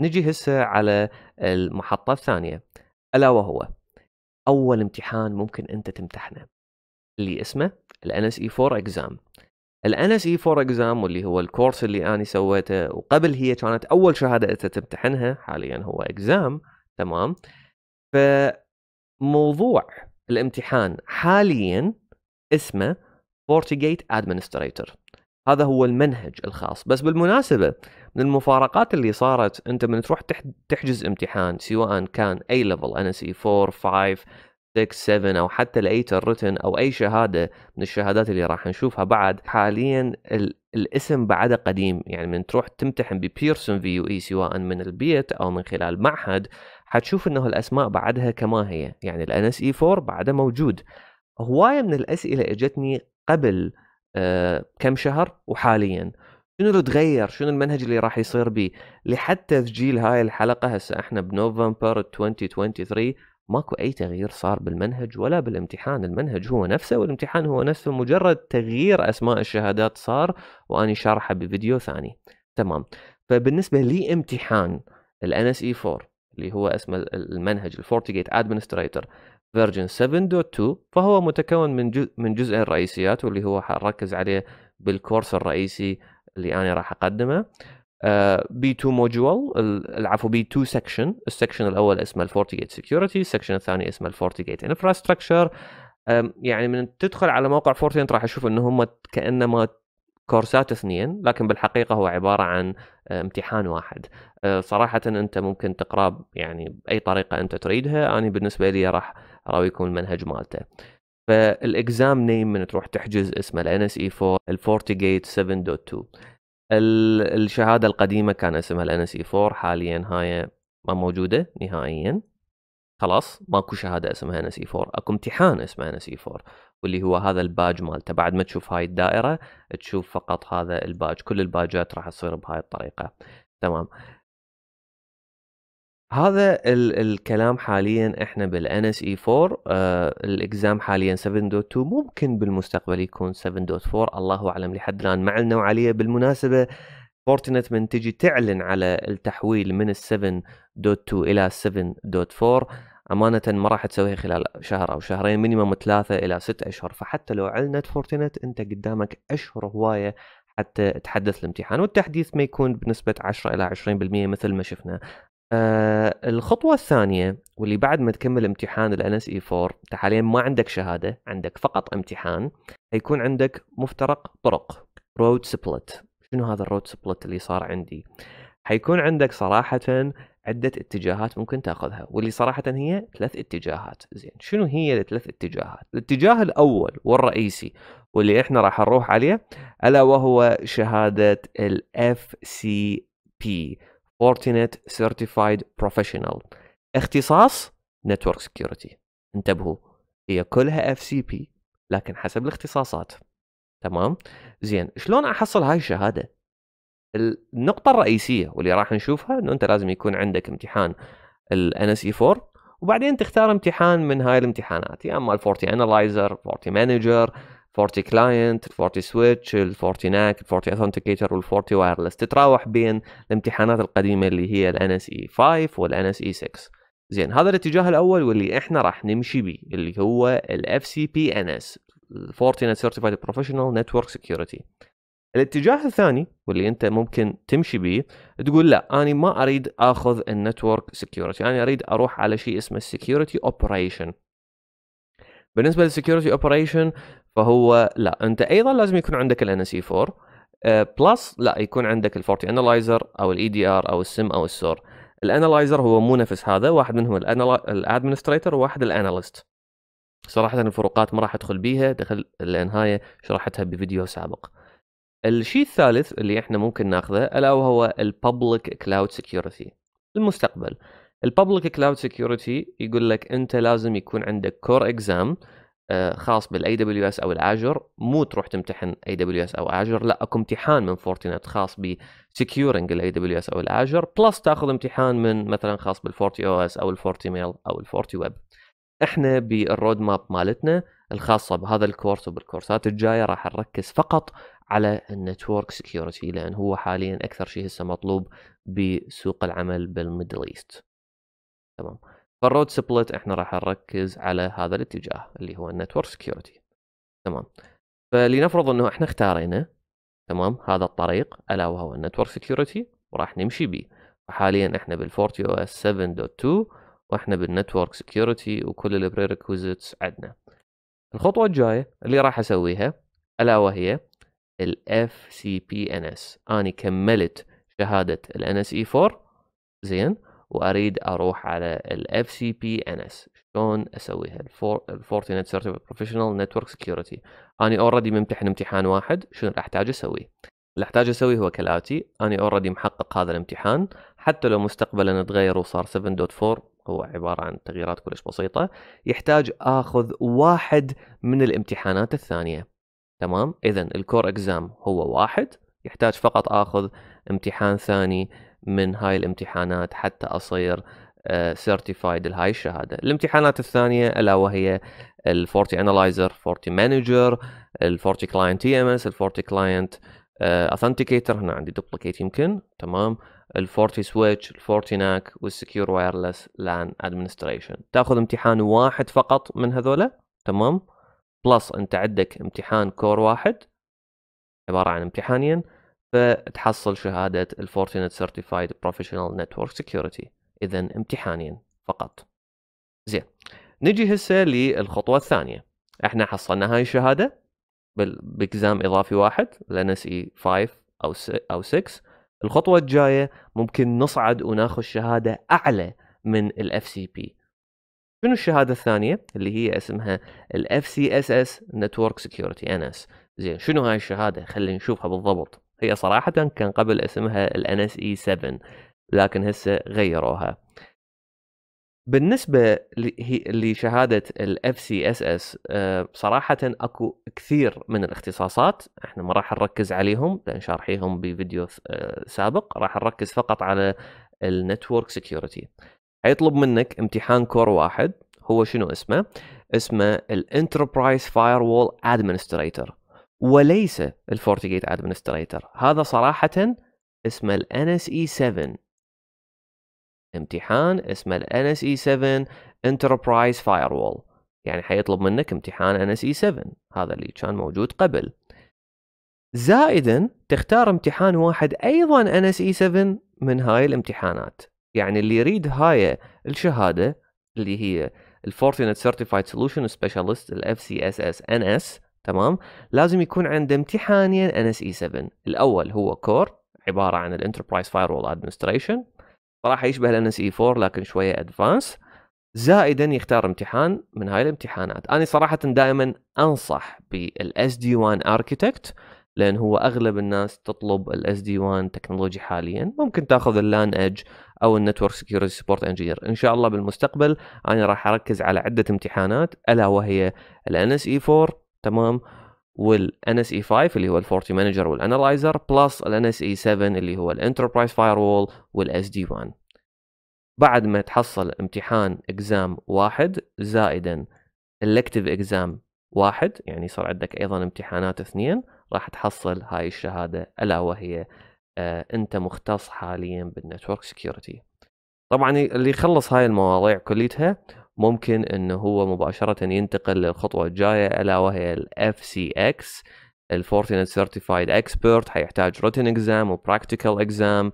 نجي هسه على المحطة الثانية ألا وهو أول امتحان ممكن أنت تمتحنه اللي اسمه الـ NSE 4 exam الـ NSE 4 exam واللي هو الكورس اللي أنا سويته وقبل هي كانت أول شهادة أنت تمتحنها حاليا هو exam تمام فموضوع الامتحان حاليا اسمه FortiGate Administrator هذا هو المنهج الخاص بس بالمناسبة من المفارقات اللي صارت انت من تروح تحجز امتحان سواء كان اي ليفل ان اس اي 4 5 6 7 او حتى الايتر ريتن او اي شهاده من الشهادات اللي راح نشوفها بعد حاليا الاسم بعده قديم يعني من تروح تمتحن ببيرسون في يو اي سواء من البيت او من خلال معهد حتشوف انه الاسماء بعدها كما هي يعني الان اس اي 4 بعده موجود هوايه من الاسئله اجتني قبل آه، كم شهر وحاليا شنو اللي تغير شنو المنهج اللي راح يصير بيه لحتى تسجيل هاي الحلقه هسه احنا بنوفمبر 2023 ماكو اي تغيير صار بالمنهج ولا بالامتحان المنهج هو نفسه والامتحان هو نفسه مجرد تغيير اسماء الشهادات صار واني شارحه بفيديو ثاني تمام فبالنسبه لي امتحان الان اس اي 4 e اللي هو اسم المنهج الفورتيجيت ادمنستريتور فيرجن 7.2 فهو متكون من جزء من جزئين رئيسيات واللي هو حركز عليه بالكورس الرئيسي اللي انا راح اقدمه آه، بي 2 موديول العفو بي 2 سكشن السكشن الاول اسمه الفورتيجيت سكيورتي السكشن الثاني اسمه الفورتيجيت انفراستراكشر يعني من تدخل على موقع فورتي راح اشوف ان هم كانما كورسات اثنين لكن بالحقيقه هو عباره عن آه، امتحان واحد آه، صراحه انت ممكن تقراه يعني باي طريقه انت تريدها انا بالنسبه لي راح راويكم المنهج مالته فالاكزام نيم من تروح تحجز اسمه الان اس اي 4 جيت 7.2 الشهاده القديمه كان اسمها الان اس اي 4 حاليا هاي ما موجوده نهائيا خلاص ماكو شهاده اسمها ان اس اي 4 اكو امتحان اسمه ان اس اي 4 واللي هو هذا الباج مالته بعد ما تشوف هاي الدائره تشوف فقط هذا الباج كل الباجات راح تصير بهاي الطريقه تمام هذا ال- الكلام حاليا احنا بالان اس اي 4 آه الاكزام حاليا 7.2 ممكن بالمستقبل يكون 7.4 الله اعلم لحد الان ما علنا عليه بالمناسبه فورتنت من تجي تعلن على التحويل من ال 7.2 الى 7.4 امانه ما راح تسويها خلال شهر او شهرين مينيموم ثلاثه الى ست اشهر فحتى لو اعلنت فورتنت انت قدامك اشهر هوايه حتى تحدث الامتحان والتحديث ما يكون بنسبة 10 إلى 20% مثل ما شفنا آه الخطوة الثانية واللي بعد ما تكمل امتحان ال NSE 4 انت حاليا ما عندك شهادة عندك فقط امتحان هيكون عندك مفترق طرق رود سبلت شنو هذا الرود سبلت اللي صار عندي حيكون عندك صراحة عدة اتجاهات ممكن تاخذها واللي صراحة هي ثلاث اتجاهات زين شنو هي الثلاث اتجاهات الاتجاه الأول والرئيسي واللي احنا راح نروح عليه ألا وهو شهادة ال FCP فورتينت سيرتيفايد بروفيشنال اختصاص نتورك سكيورتي انتبهوا هي كلها اف سي بي لكن حسب الاختصاصات تمام زين شلون احصل هاي الشهاده النقطه الرئيسيه واللي راح نشوفها انه انت لازم يكون عندك امتحان الان اس اي 4 وبعدين تختار امتحان من هاي الامتحانات يا اما الفورتي انالايزر فورتي مانجر 40 كلاينت 40 سويتش 40 ناك ال40 اثنتيكيتر 40 وايرلس تتراوح بين الامتحانات القديمه اللي هي الان اس اي 5 والان اس اي 6 زين هذا الاتجاه الاول واللي احنا راح نمشي به اللي هو الاف سي بي ان اس فورتينت سيرتيفايد بروفيشنال نتورك سكيورتي الاتجاه الثاني واللي انت ممكن تمشي به تقول لا انا ما اريد اخذ النتورك سكيورتي انا اريد اروح على شيء اسمه السكيورتي اوبريشن بالنسبه للسكيورتي اوبريشن فهو لا انت ايضا لازم يكون عندك الان اس 4 بلس لا يكون عندك الفورتي انلايزر او الاي دي e ار او السم او السور الانلايزر هو مو نفس هذا واحد منهم الادمنستريتور وواحد الاناليست صراحه الفروقات ما راح ادخل بيها دخل لانهاية شرحتها بفيديو سابق الشيء الثالث اللي احنا ممكن ناخذه الا وهو الببليك كلاود سكيورتي المستقبل الببليك كلاود سكيورتي يقول لك انت لازم يكون عندك كور اكزام آه، خاص بالاي دبليو اس او الاجر مو تروح تمتحن اي دبليو اس او اجر لا اكو امتحان من فورتينت خاص بسكيورنج الاي دبليو اس او الاجر بلس تاخذ امتحان من مثلا خاص بالفورتي او اس او الفورتي ميل او الفورتي ويب احنا بالرود ماب مالتنا الخاصه بهذا الكورس وبالكورسات الجايه راح نركز فقط على النتورك سكيورتي لان هو حاليا اكثر شيء هسه مطلوب بسوق العمل بالميدل ايست تمام فالرود سبلت احنا راح نركز على هذا الاتجاه اللي هو النتورك سكيورتي تمام فلنفرض انه احنا اختارينا تمام هذا الطريق الا وهو النتورك سكيورتي وراح نمشي به فحاليا احنا بالفورتي او اس 7.2 واحنا بالنتورك سكيورتي وكل البريركوزيتس عندنا الخطوه الجايه اللي راح اسويها الا وهي الاف سي بي ان اس اني كملت شهاده الان اس اي 4 زين واريد اروح على الاف سي بي ان اس شلون اسويها الفورتينت سيرتيف بروفيشنال نتورك سكيورتي انا اوريدي ممتحن امتحان واحد شنو راح احتاج اسوي اللي احتاج اسويه هو كالاتي انا اوريدي محقق هذا الامتحان حتى لو مستقبلا تغير وصار 7.4 هو عبارة عن تغييرات كلش بسيطة يحتاج اخذ واحد من الامتحانات الثانية تمام اذا الكور اكزام هو واحد يحتاج فقط اخذ امتحان ثاني من هاي الامتحانات حتى اصير سيرتيفايد آه، لهاي الشهاده الامتحانات الثانيه الا وهي الفورتي انالايزر فورتي مانجر الفورتي كلاينت تي ام اس الفورتي كلاينت اثنتيكيتر هنا عندي دوبليكيت يمكن تمام الفورتي سويتش الفورتي ناك والسكيور وايرلس لان ادمنستريشن تاخذ امتحان واحد فقط من هذولا تمام بلس انت عندك امتحان كور واحد عباره عن امتحانين فتحصل شهادة الفورتينت سيرتيفايد بروفيشنال نتورك سكيورتي إذا امتحانين فقط زين نجي هسه للخطوة الثانية احنا حصلنا هاي الشهادة باكزام اضافي واحد لان اس اي 5 او او 6 الخطوة الجاية ممكن نصعد وناخذ شهادة اعلى من الاف سي بي شنو الشهادة الثانية اللي هي اسمها الاف سي اس اس نتورك سكيورتي ان اس زين شنو هاي الشهادة خلينا نشوفها بالضبط هي صراحة كان قبل اسمها ال NSE e 7 لكن هسه غيروها بالنسبة لشهادة ال FCSS آه، صراحة اكو كثير من الاختصاصات احنا ما راح نركز عليهم لان شارحيهم بفيديو آه، سابق راح نركز فقط على Network Security حيطلب منك امتحان كور واحد هو شنو اسمه؟ اسمه الانتربرايز Enterprise Firewall ادمنستريتور وليس الفورتيجيت ادمنستريتور هذا صراحه اسمه ال اس اي 7 امتحان اسمه ال اس اي 7 انتربرايز فايروول يعني حيطلب منك امتحان ان اس اي 7 هذا اللي كان موجود قبل زائدا تختار امتحان واحد ايضا ان اس اي 7 من هاي الامتحانات يعني اللي يريد هاي الشهاده اللي هي الفورتينت سيرتيفايد سولوشن سبيشالست الاف سي اس اس ان اس تمام لازم يكون عند امتحانين e ان اس اي 7 الاول هو كور عباره عن الانتربرايز وول ادمنستريشن راح يشبه الان اس اي 4 لكن شويه ادفانس زائدا يختار امتحان من هاي الامتحانات انا صراحه دائما انصح بالاس دي 1 اركيتكت لان هو اغلب الناس تطلب الاس دي 1 تكنولوجي حاليا ممكن تاخذ اللان ايدج او النتورك سكيورتي سبورت انجينير ان شاء الله بالمستقبل انا راح اركز على عده امتحانات الا وهي الان اس اي 4 تمام والان اس اي 5 اللي هو الفورتي مانجر والانالايزر بلس الان اس اي 7 اللي هو الانتربرايز فاير وول والاس دي 1 بعد ما تحصل امتحان اكزام واحد زائدا الكتيف اكزام واحد يعني صار عندك ايضا امتحانات اثنين راح تحصل هاي الشهاده الا وهي آه انت مختص حاليا بالنتورك سكيورتي طبعا اللي يخلص هاي المواضيع كليتها ممكن انه هو مباشره ينتقل للخطوه الجايه الا وهي الاف سي اكس الفورتينت سيرتيفايد اكسبرت حيحتاج ريتن اكزام وبراكتيكال اكزام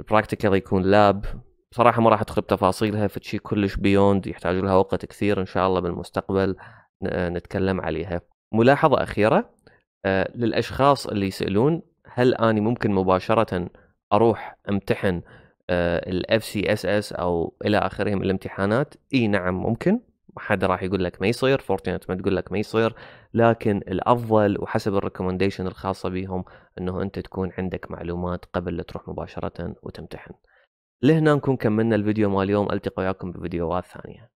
البراكتيكال يكون لاب بصراحه ما راح ادخل بتفاصيلها فشي كلش بيوند يحتاج لها وقت كثير ان شاء الله بالمستقبل نتكلم عليها ملاحظه اخيره آه، للاشخاص اللي يسالون هل اني ممكن مباشره اروح امتحن الاف سي اس اس او الى اخره من الامتحانات اي نعم ممكن حد راح يقول لك ما يصير فورتنت ما تقول لك ما يصير لكن الافضل وحسب الريكومنديشن الخاصه بهم انه انت تكون عندك معلومات قبل لا تروح مباشره وتمتحن لهنا نكون كملنا الفيديو مال اليوم التقى وياكم بفيديوهات ثانيه